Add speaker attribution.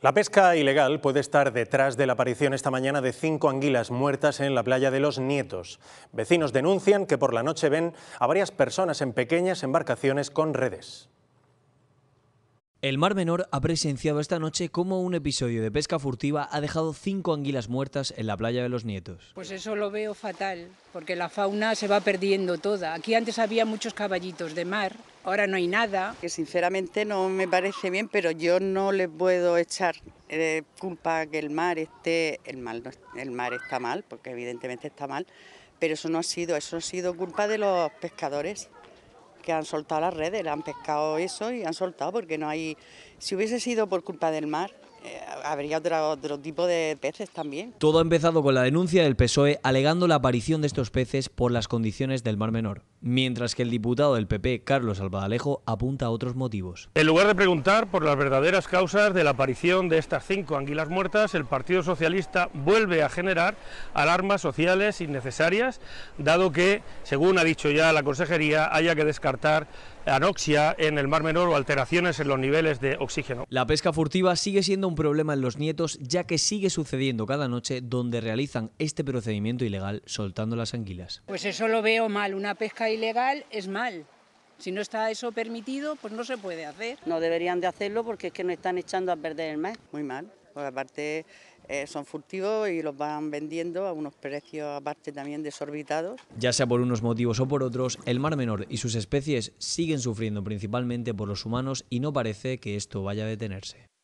Speaker 1: La pesca ilegal puede estar detrás de la aparición esta mañana de cinco anguilas muertas en la playa de Los Nietos. Vecinos denuncian que por la noche ven a varias personas en pequeñas embarcaciones con redes.
Speaker 2: El Mar Menor ha presenciado esta noche cómo un episodio de pesca furtiva ha dejado cinco anguilas muertas en la playa de los Nietos.
Speaker 3: Pues eso lo veo fatal, porque la fauna se va perdiendo toda. Aquí antes había muchos caballitos de
Speaker 4: mar, ahora no hay nada. Que sinceramente no me parece bien, pero yo no le puedo echar eh, culpa que el mar esté, el mar, el mar está mal, porque evidentemente está mal, pero eso no ha sido, eso ha sido culpa de los pescadores. ...que han soltado las redes, han pescado eso y han soltado porque no hay... Si hubiese sido por culpa del mar, eh, habría otro, tipo de peces también.
Speaker 2: Todo ha empezado con la denuncia del PSOE alegando la aparición de estos peces por las condiciones del Mar Menor, mientras que el diputado del PP, Carlos Albadalejo, apunta a otros motivos.
Speaker 5: En lugar de preguntar por las verdaderas causas de la aparición de estas cinco anguilas muertas, el Partido Socialista vuelve a generar alarmas sociales innecesarias, dado que, según ha dicho ya la consejería, haya que descartar
Speaker 2: anoxia en el Mar Menor o alteraciones en los niveles de oxígeno. La pesca furtiva sigue siendo un problema en los nietos, ya que sigue sucediendo cada noche donde realizan este procedimiento ilegal soltando las anguilas.
Speaker 3: Pues eso lo veo mal, una pesca ilegal es mal. Si no está eso permitido, pues no se puede hacer.
Speaker 4: No deberían de hacerlo porque es que nos están echando a perder el mar. Muy mal. Por aparte, eh, son furtivos y los van vendiendo a unos precios aparte también desorbitados.
Speaker 2: Ya sea por unos motivos o por otros, el mar menor y sus especies siguen sufriendo principalmente por los humanos y no parece que esto vaya a detenerse.